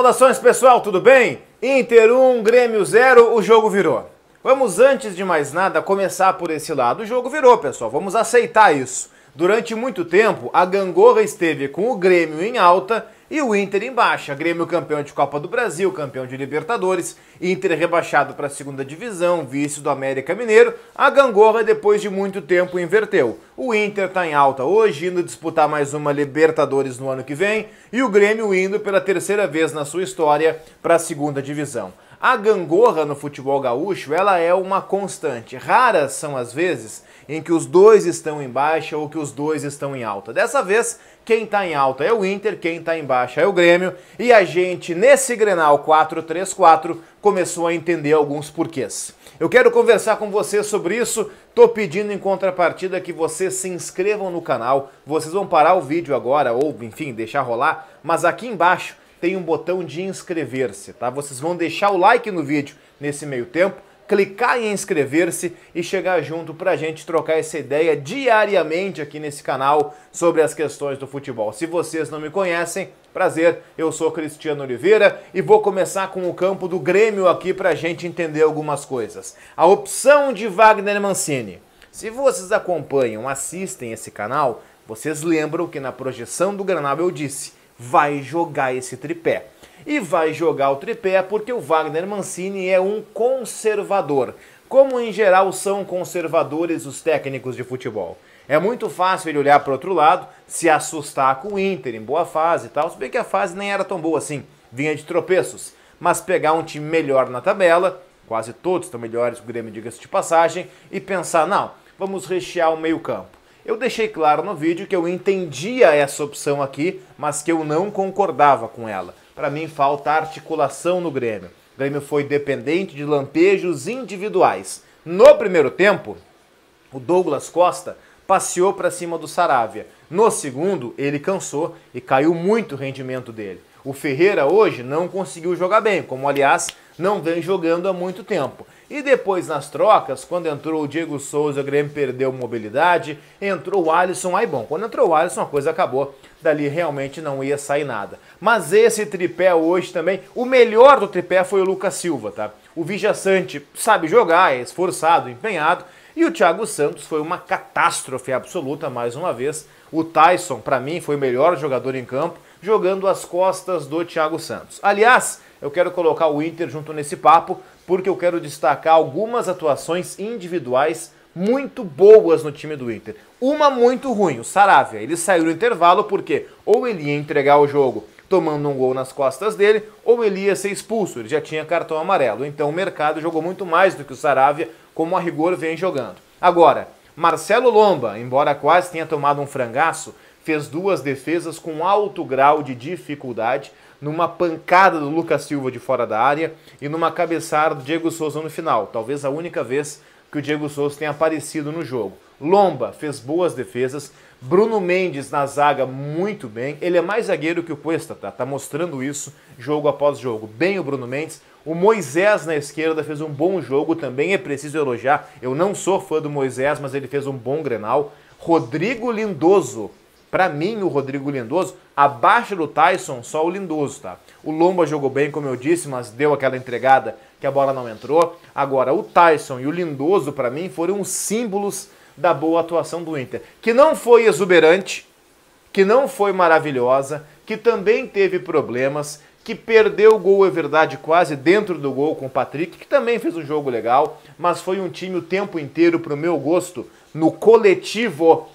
Saudações pessoal, tudo bem? Inter 1, Grêmio 0, o jogo virou. Vamos antes de mais nada começar por esse lado. O jogo virou, pessoal, vamos aceitar isso. Durante muito tempo, a gangorra esteve com o Grêmio em alta e o Inter em baixa, Grêmio campeão de Copa do Brasil, campeão de Libertadores, Inter rebaixado para a segunda divisão, vice do América Mineiro, a gangorra depois de muito tempo inverteu. O Inter está em alta hoje, indo disputar mais uma Libertadores no ano que vem, e o Grêmio indo pela terceira vez na sua história para a segunda divisão. A gangorra no futebol gaúcho, ela é uma constante. Raras são as vezes em que os dois estão em baixa ou que os dois estão em alta. Dessa vez, quem está em alta é o Inter, quem está em baixa é o Grêmio, e a gente nesse Grenal 4-3-4 começou a entender alguns porquês. Eu quero conversar com você sobre isso. Tô pedindo em contrapartida que vocês se inscrevam no canal. Vocês vão parar o vídeo agora ou, enfim, deixar rolar, mas aqui embaixo tem um botão de inscrever-se, tá? Vocês vão deixar o like no vídeo nesse meio tempo, clicar em inscrever-se e chegar junto para a gente trocar essa ideia diariamente aqui nesse canal sobre as questões do futebol. Se vocês não me conhecem, prazer, eu sou Cristiano Oliveira e vou começar com o campo do Grêmio aqui para a gente entender algumas coisas. A opção de Wagner Mancini. Se vocês acompanham, assistem esse canal, vocês lembram que na projeção do Granada eu disse vai jogar esse tripé. E vai jogar o tripé porque o Wagner Mancini é um conservador. Como em geral são conservadores os técnicos de futebol. É muito fácil ele olhar para outro lado, se assustar com o Inter em boa fase e tal, se bem que a fase nem era tão boa assim, vinha de tropeços. Mas pegar um time melhor na tabela, quase todos estão melhores, o Grêmio diga-se de passagem, e pensar, não, vamos rechear o meio campo. Eu deixei claro no vídeo que eu entendia essa opção aqui, mas que eu não concordava com ela. Para mim falta articulação no Grêmio. O Grêmio foi dependente de lampejos individuais. No primeiro tempo, o Douglas Costa passeou para cima do Saravia. No segundo, ele cansou e caiu muito o rendimento dele. O Ferreira hoje não conseguiu jogar bem, como aliás não vem jogando há muito tempo. E depois nas trocas, quando entrou o Diego Souza, o Grêmio perdeu mobilidade, entrou o Alisson, aí bom, quando entrou o Alisson a coisa acabou. Dali realmente não ia sair nada. Mas esse tripé hoje também, o melhor do tripé foi o Lucas Silva, tá? O Vija Sante sabe jogar, é esforçado, empenhado, e o Thiago Santos foi uma catástrofe absoluta mais uma vez. O Tyson, para mim, foi o melhor jogador em campo, jogando às costas do Thiago Santos. Aliás, eu quero colocar o Inter junto nesse papo, porque eu quero destacar algumas atuações individuais muito boas no time do Inter. Uma muito ruim, o Saravia. Ele saiu no intervalo porque ou ele ia entregar o jogo tomando um gol nas costas dele, ou ele ia ser expulso, ele já tinha cartão amarelo. Então o mercado jogou muito mais do que o Saravia, como a rigor vem jogando. Agora, Marcelo Lomba, embora quase tenha tomado um frangaço, fez duas defesas com alto grau de dificuldade, numa pancada do Lucas Silva de fora da área e numa cabeçada do Diego Souza no final. Talvez a única vez que o Diego Souza tenha aparecido no jogo. Lomba fez boas defesas. Bruno Mendes na zaga muito bem. Ele é mais zagueiro que o Cuesta, tá? tá mostrando isso jogo após jogo. Bem o Bruno Mendes. O Moisés na esquerda fez um bom jogo, também é preciso elogiar. Eu não sou fã do Moisés, mas ele fez um bom Grenal. Rodrigo Lindoso para mim, o Rodrigo Lindoso, abaixo do Tyson, só o Lindoso, tá? O Lomba jogou bem, como eu disse, mas deu aquela entregada que a bola não entrou. Agora, o Tyson e o Lindoso, para mim, foram os símbolos da boa atuação do Inter, que não foi exuberante, que não foi maravilhosa, que também teve problemas, que perdeu o gol, é verdade, quase dentro do gol com o Patrick, que também fez um jogo legal, mas foi um time o tempo inteiro, pro meu gosto, no coletivo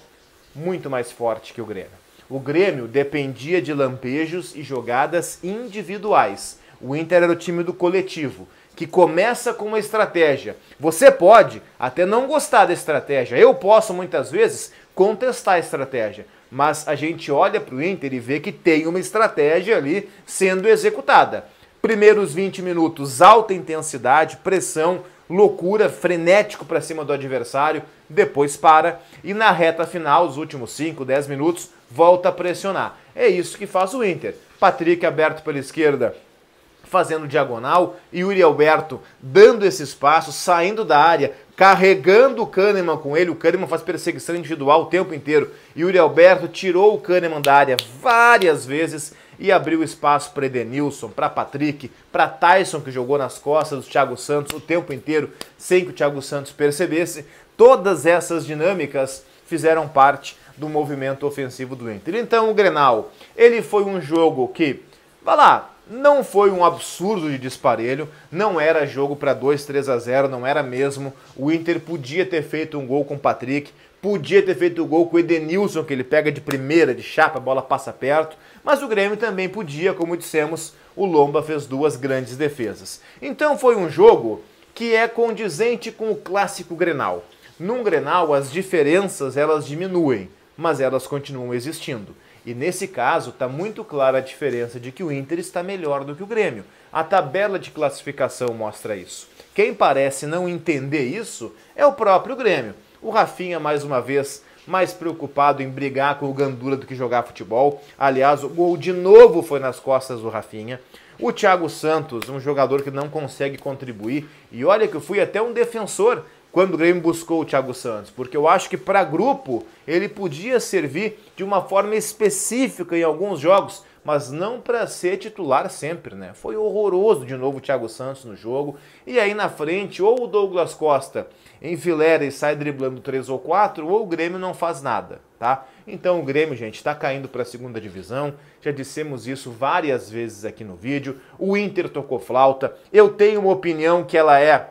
muito mais forte que o Grêmio. O Grêmio dependia de lampejos e jogadas individuais. O Inter era o time do coletivo, que começa com uma estratégia. Você pode até não gostar da estratégia. Eu posso muitas vezes contestar a estratégia, mas a gente olha para o Inter e vê que tem uma estratégia ali sendo executada. Primeiros 20 minutos, alta intensidade, pressão, loucura, frenético para cima do adversário, depois para e na reta final, os últimos 5, 10 minutos, volta a pressionar. É isso que faz o Inter. Patrick aberto pela esquerda, fazendo diagonal, e Yuri Alberto dando esse espaço, saindo da área, carregando o Kahneman com ele. O Kahneman faz perseguição individual o tempo inteiro. E Yuri Alberto tirou o Kahneman da área várias vezes e abriu espaço para Edenilson, para Patrick, para Tyson, que jogou nas costas do Thiago Santos o tempo inteiro, sem que o Thiago Santos percebesse. Todas essas dinâmicas fizeram parte do movimento ofensivo do Inter. Então, o Grenal, ele foi um jogo que, vá lá, não foi um absurdo de disparelho, não era jogo para 2, 3 a 0, não era mesmo. O Inter podia ter feito um gol com o Patrick, podia ter feito o gol com o Edenilson, que ele pega de primeira, de chapa, a bola passa perto, mas o Grêmio também podia, como dissemos, o Lomba fez duas grandes defesas. Então foi um jogo que é condizente com o clássico Grenal. Num Grenal as diferenças elas diminuem, mas elas continuam existindo. E nesse caso, está muito clara a diferença de que o Inter está melhor do que o Grêmio. A tabela de classificação mostra isso. Quem parece não entender isso é o próprio Grêmio. O Rafinha, mais uma vez, mais preocupado em brigar com o gandura do que jogar futebol. Aliás, o gol de novo foi nas costas do Rafinha. O Thiago Santos, um jogador que não consegue contribuir. E olha que eu fui até um defensor quando o Grêmio buscou o Thiago Santos, porque eu acho que para grupo ele podia servir de uma forma específica em alguns jogos, mas não para ser titular sempre, né? Foi horroroso de novo o Thiago Santos no jogo. E aí na frente, ou o Douglas Costa enfileira e sai driblando 3 ou 4, ou o Grêmio não faz nada, tá? Então o Grêmio, gente, está caindo para a segunda divisão. Já dissemos isso várias vezes aqui no vídeo. O Inter tocou flauta. Eu tenho uma opinião que ela é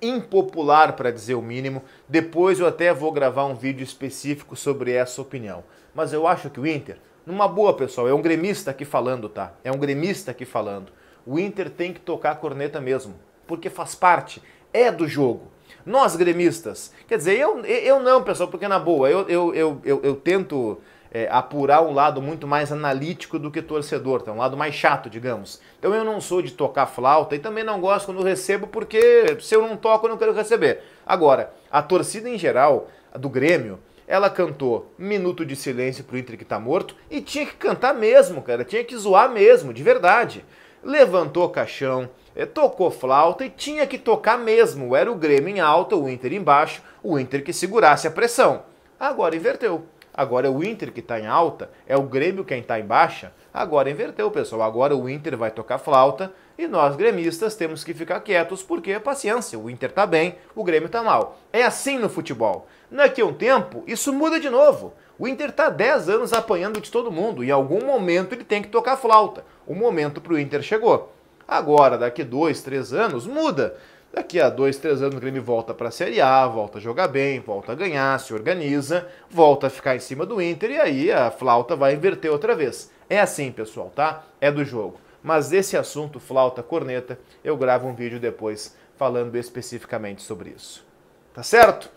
impopular, para dizer o mínimo. Depois eu até vou gravar um vídeo específico sobre essa opinião. Mas eu acho que o Inter, numa boa, pessoal, é um gremista aqui falando, tá? É um gremista aqui falando. O Inter tem que tocar a corneta mesmo, porque faz parte, é do jogo. Nós gremistas, quer dizer, eu, eu não, pessoal, porque na boa, eu, eu, eu, eu, eu tento é, apurar um lado muito mais analítico do que torcedor, tá? um lado mais chato, digamos. Então eu não sou de tocar flauta e também não gosto quando recebo, porque se eu não toco, eu não quero receber. Agora, a torcida em geral do Grêmio, ela cantou Minuto de Silêncio pro Inter que tá morto e tinha que cantar mesmo, cara, tinha que zoar mesmo, de verdade. Levantou caixão, é, tocou flauta e tinha que tocar mesmo. Era o Grêmio em alta, o Inter embaixo, o Inter que segurasse a pressão. Agora inverteu. Agora é o Inter que está em alta, é o Grêmio quem está em baixa. Agora inverteu, pessoal. Agora o Inter vai tocar flauta e nós gremistas temos que ficar quietos porque paciência, o Inter está bem, o Grêmio está mal. É assim no futebol. Daqui a um tempo isso muda de novo. O Inter está 10 anos apanhando de todo mundo e em algum momento ele tem que tocar flauta. O momento para o Inter chegou. Agora, daqui dois, três anos, muda. Daqui a dois, três anos o Grêmio volta para a Série A, volta a jogar bem, volta a ganhar, se organiza, volta a ficar em cima do Inter e aí a flauta vai inverter outra vez. É assim, pessoal, tá? É do jogo. Mas esse assunto, flauta, corneta, eu gravo um vídeo depois falando especificamente sobre isso. Tá certo?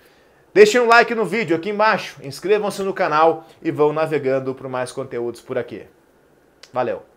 Deixem um like no vídeo aqui embaixo, inscrevam-se no canal e vão navegando por mais conteúdos por aqui. Valeu!